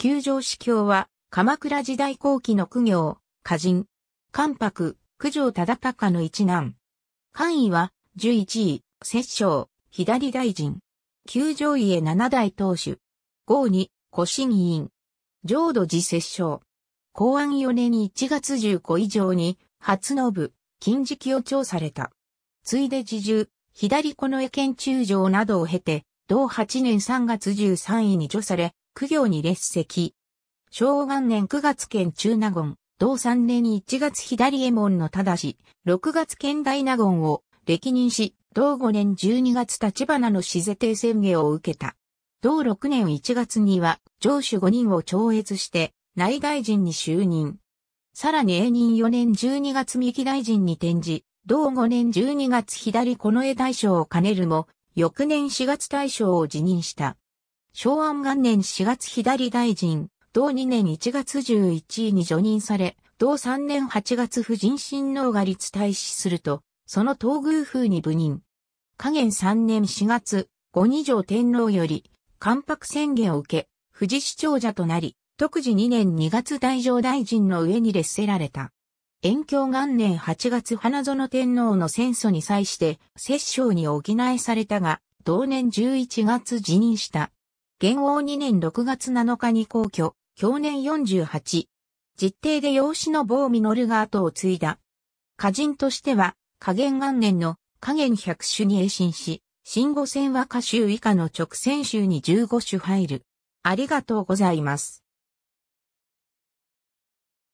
九条司教は、鎌倉時代後期の苦行、歌人、関白、九条忠隆の一男。官位は、十一位、摂政、左大臣。九条家七代当主。五に、古審議員。浄土寺摂政。公安4年に1月15以上に、初の部金期を調された。ついで自重、左この江県中将などを経て、同8年3月13位に除され、苦行に列席。昭和元年9月県中納言、同3年1月左衛門の正し、6月県大納言を歴任し、同5年12月立花の静是帝宣言を受けた。同6年1月には、上主5人を超越して、内大臣に就任。さらに永任4年12月三木大臣に転じ、同5年12月左近衛大将を兼ねるも、翌年4月大将を辞任した。昭安元年4月左大臣、同2年1月11位に除任され、同3年8月婦人親王が立退死すると、その東宮風に部任。下元3年4月、五二条天皇より、関白宣言を受け、富士市長者となり、特時2年2月大乗大臣の上に列せられた。延享元年8月花園天皇の戦争に際して、摂政に補えされたが、同年11月辞任した。元王2年6月7日に皇居、去年48。実定で養子の某実が後を継いだ。歌人としては、下元元年の下元百種に栄進し、新五線和歌集以下の直線集に15種入る。ありがとうございます。